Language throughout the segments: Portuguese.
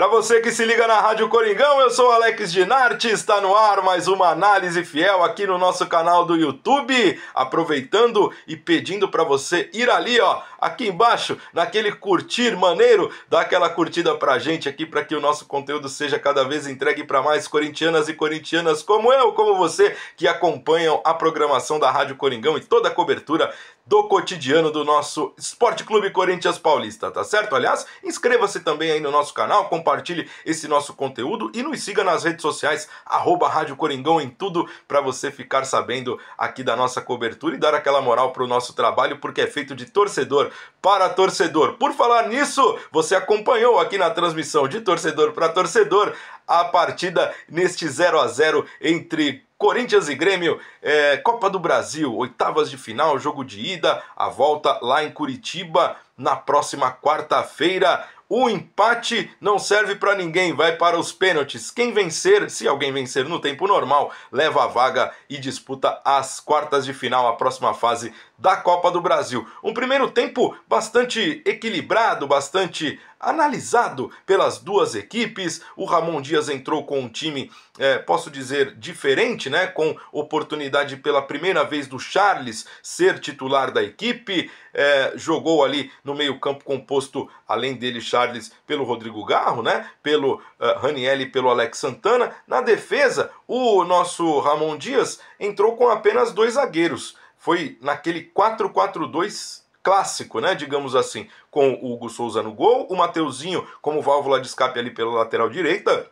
Para você que se liga na Rádio Coringão, eu sou Alex Dinarte, está no ar mais uma análise fiel aqui no nosso canal do YouTube. Aproveitando e pedindo para você ir ali, ó, aqui embaixo, naquele curtir maneiro, dá aquela curtida pra gente aqui para que o nosso conteúdo seja cada vez entregue para mais corintianas e corintianas como eu, como você, que acompanham a programação da Rádio Coringão e toda a cobertura do cotidiano do nosso Esporte Clube Corinthians Paulista, tá certo? Aliás, inscreva-se também aí no nosso canal, compartilhe esse nosso conteúdo e nos siga nas redes sociais, arroba Rádio Coringão em tudo, para você ficar sabendo aqui da nossa cobertura e dar aquela moral para o nosso trabalho, porque é feito de torcedor para torcedor. Por falar nisso, você acompanhou aqui na transmissão de torcedor para torcedor a partida neste 0 a 0 entre Corinthians e Grêmio, é, Copa do Brasil, oitavas de final, jogo de ida, a volta lá em Curitiba na próxima quarta-feira. O empate não serve para ninguém, vai para os pênaltis. Quem vencer, se alguém vencer no tempo normal, leva a vaga e disputa as quartas de final, a próxima fase da Copa do Brasil. Um primeiro tempo bastante equilibrado, bastante analisado pelas duas equipes. O Ramon Dias entrou com um time, é, posso dizer, diferente, né? Com oportunidade pela primeira vez do Charles ser titular da equipe. É, jogou ali no meio-campo composto, além dele, Charles, pelo Rodrigo Garro, né? Pelo uh, é, Raniel e pelo Alex Santana. Na defesa, o nosso Ramon Dias entrou com apenas dois zagueiros foi naquele 4-4-2 clássico, né? Digamos assim, com o Hugo Souza no gol, o Mateuzinho como válvula de escape ali pela lateral direita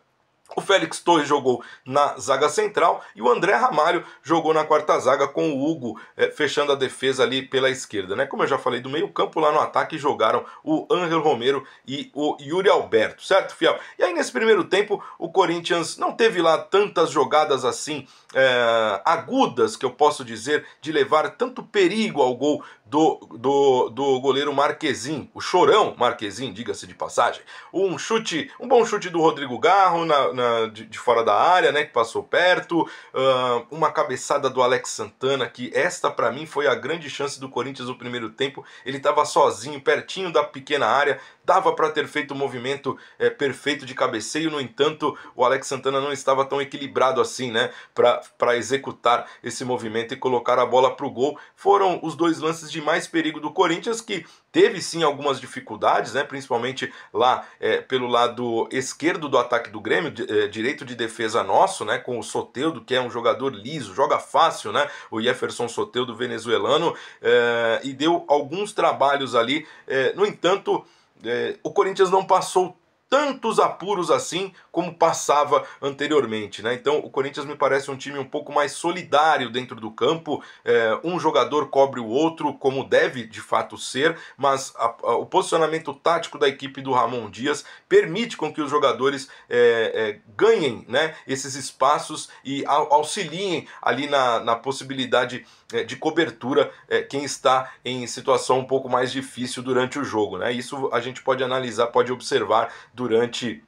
o Félix Torres jogou na zaga central e o André Ramalho jogou na quarta zaga com o Hugo é, fechando a defesa ali pela esquerda. Né? Como eu já falei, do meio-campo lá no ataque jogaram o Ângelo Romero e o Yuri Alberto, certo, Fiel? E aí nesse primeiro tempo o Corinthians não teve lá tantas jogadas assim é, agudas, que eu posso dizer, de levar tanto perigo ao gol do, do, do goleiro Marquezinho, o chorão Marquezinho, diga-se de passagem. Um chute, um bom chute do Rodrigo Garro na, na de, de, fora da área, né, que passou perto. Uh, uma cabeçada do Alex Santana, que esta para mim foi a grande chance do Corinthians no primeiro tempo. Ele estava sozinho, pertinho da pequena área, dava para ter feito o um movimento é, perfeito de cabeceio, no entanto, o Alex Santana não estava tão equilibrado assim, né, para executar esse movimento e colocar a bola para o gol. Foram os dois lances de mais perigo do Corinthians, que teve sim algumas dificuldades, né, principalmente lá é, pelo lado esquerdo do ataque do Grêmio, de, é, direito de defesa nosso, né, com o Soteldo, que é um jogador liso, joga fácil, né, o Jefferson Soteldo, venezuelano, é, e deu alguns trabalhos ali. É, no entanto, é, o Corinthians não passou tantos apuros assim como passava anteriormente. Né? Então o Corinthians me parece um time um pouco mais solidário dentro do campo, é, um jogador cobre o outro, como deve de fato ser, mas a, a, o posicionamento tático da equipe do Ramon Dias permite com que os jogadores é, é, ganhem né, esses espaços e auxiliem ali na, na possibilidade é, de cobertura é, quem está em situação um pouco mais difícil durante o jogo. Né? Isso a gente pode analisar, pode observar durante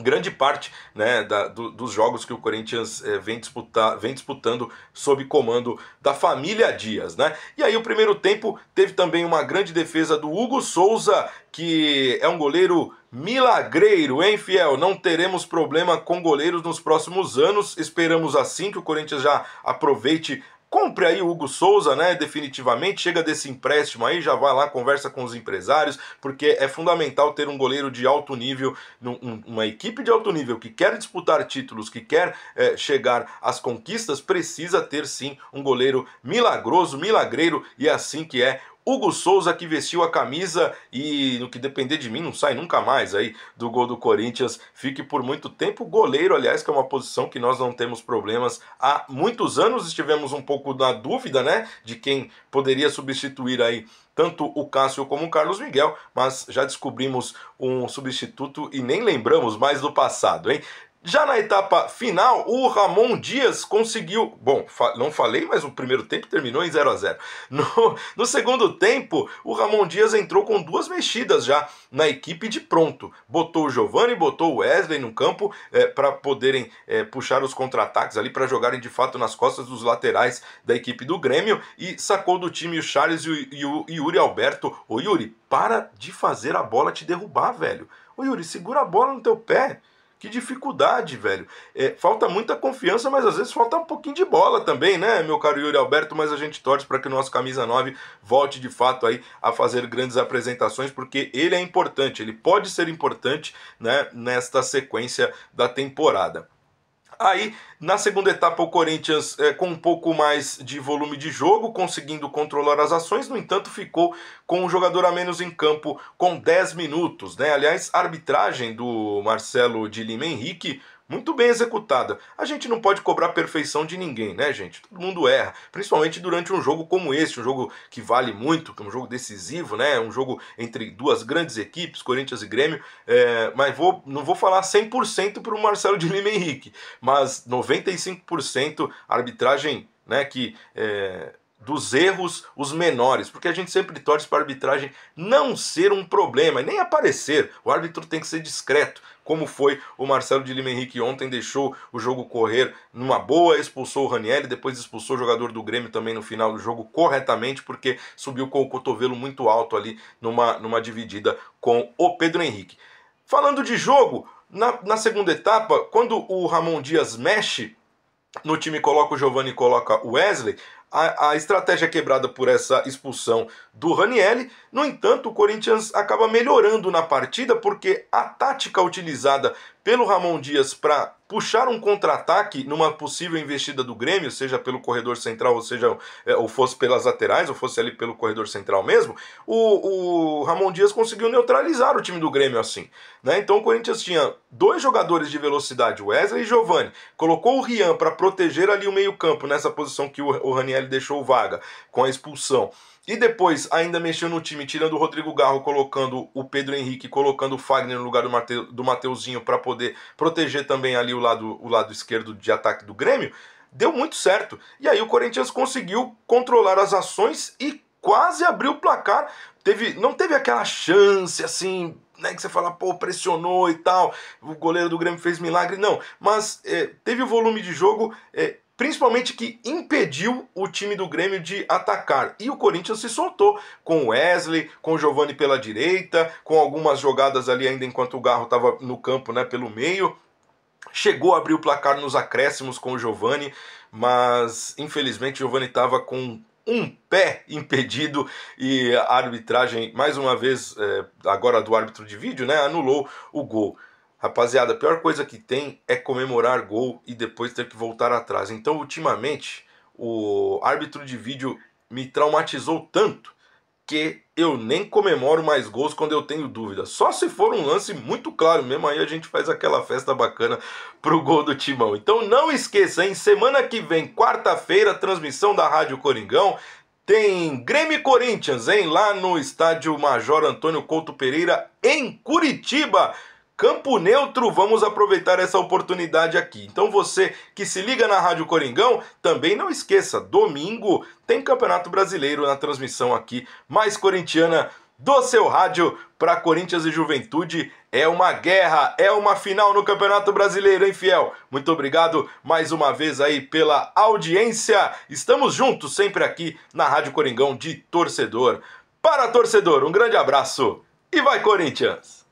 grande parte né, da, do, dos jogos que o Corinthians é, vem, disputar, vem disputando sob comando da família Dias. Né? E aí o primeiro tempo teve também uma grande defesa do Hugo Souza, que é um goleiro milagreiro, hein, Fiel? Não teremos problema com goleiros nos próximos anos. Esperamos assim que o Corinthians já aproveite Compre aí o Hugo Souza, né? Definitivamente, chega desse empréstimo aí, já vai lá, conversa com os empresários, porque é fundamental ter um goleiro de alto nível, uma equipe de alto nível que quer disputar títulos, que quer é, chegar às conquistas, precisa ter sim um goleiro milagroso, milagreiro, e é assim que é Hugo Souza que vestiu a camisa e no que depender de mim não sai nunca mais aí do gol do Corinthians, fique por muito tempo goleiro, aliás, que é uma posição que nós não temos problemas há muitos anos, estivemos um pouco na dúvida, né, de quem poderia substituir aí tanto o Cássio como o Carlos Miguel, mas já descobrimos um substituto e nem lembramos mais do passado, hein? Já na etapa final, o Ramon Dias conseguiu. Bom, não falei, mas o primeiro tempo terminou em 0 a 0 no, no, segundo tempo, o Ramon Dias entrou com duas mexidas já na equipe de pronto. Botou o Giovanni, botou o Wesley no campo é, eh, para poderem é, puxar os contra-ataques ali, para jogarem de fato nas costas dos laterais da equipe do Grêmio. E sacou do time o Charles e o, e o Yuri Alberto. Ô Yuri, para de fazer a bola te derrubar, velho. Ô Yuri, segura a bola no teu pé. Que dificuldade, velho. É, falta muita confiança, mas às vezes falta um pouquinho de bola também, né, meu caro Yuri Alberto? Mas a gente torce para que o nosso camisa 9 volte de fato aí a fazer grandes apresentações, porque ele é importante, ele pode ser importante né, nesta sequência da temporada. Aí, na segunda etapa, o Corinthians, é, com um pouco mais de volume de jogo, conseguindo controlar as ações, no entanto, ficou com um jogador a menos em campo com 10 minutos. Né? Aliás, a arbitragem do Marcelo de Lima Henrique muito bem executada. A gente não pode cobrar perfeição de ninguém, né, gente? Todo mundo erra, principalmente durante um jogo como esse, um jogo que vale muito, que é um jogo decisivo, né? Um jogo entre duas grandes equipes, Corinthians e Grêmio. É, mas vou, não vou falar 100% para o Marcelo de Lima Henrique, mas 95% arbitragem, né? Que é, dos erros os menores, porque a gente sempre torce para a arbitragem não ser um problema, nem aparecer. O árbitro tem que ser discreto, como foi o Marcelo de Lima Henrique ontem, deixou o jogo correr numa boa, expulsou o Raniel, depois expulsou o jogador do Grêmio também no final do jogo corretamente, porque subiu com o cotovelo muito alto ali numa, numa dividida com o Pedro Henrique. Falando de jogo, na, na segunda etapa, quando o Ramon Dias mexe no time coloca o Giovani e coloca o Wesley, a, a estratégia quebrada por essa expulsão do Ranielli. No entanto, o Corinthians acaba melhorando na partida porque a tática utilizada pelo Ramon Dias para puxar um contra-ataque numa possível investida do Grêmio, seja pelo corredor central, ou seja, é, ou fosse pelas laterais, ou fosse ali pelo corredor central mesmo, o, o Ramon Dias conseguiu neutralizar o time do Grêmio assim. Né? Então o Corinthians tinha dois jogadores de velocidade, Wesley e Giovani, colocou o Rian para proteger ali o meio-campo, nessa posição que o, o Raniel deixou vaga com a expulsão. E depois ainda mexeu no time, tirando o Rodrigo Garro, colocando o Pedro Henrique, colocando o Fagner no lugar do, do Mateuzinho para poder proteger também ali o lado, o lado esquerdo de ataque do Grêmio, deu muito certo. E aí o Corinthians conseguiu controlar as ações e quase abriu o placar. Teve, não teve aquela chance assim, né, que você fala, pô, pressionou e tal, o goleiro do Grêmio fez milagre, não. Mas é, teve o volume de jogo, é, principalmente que impediu o time do Grêmio de atacar. E o Corinthians se soltou com o Wesley, com o Giovanni pela direita, com algumas jogadas ali ainda enquanto o Garro estava no campo, né, pelo meio. Chegou a abrir o placar nos acréscimos com o Giovani, mas infelizmente o Giovani estava com um pé impedido e a arbitragem, mais uma vez, é, agora do árbitro de vídeo, né, anulou o gol. Rapaziada, a pior coisa que tem é comemorar gol e depois ter que voltar atrás. Então, ultimamente, o árbitro de vídeo me traumatizou tanto que eu nem comemoro mais gols quando eu tenho dúvida. Só se for um lance muito claro mesmo, aí a gente faz aquela festa bacana pro gol do Timão. Então não esqueça, hein? Semana que vem, quarta-feira, transmissão da Rádio Coringão. Tem Grêmio Corinthians, hein? Lá no estádio Major Antônio Couto Pereira, em Curitiba. Campo Neutro, vamos aproveitar essa oportunidade aqui. Então você que se liga na Rádio Coringão, também não esqueça, domingo tem Campeonato Brasileiro na transmissão aqui mais corintiana do seu rádio para Corinthians e Juventude. É uma guerra, é uma final no Campeonato Brasileiro, hein, fiel? Muito obrigado mais uma vez aí pela audiência. Estamos juntos sempre aqui na Rádio Coringão de torcedor. Para torcedor, um grande abraço e vai Corinthians!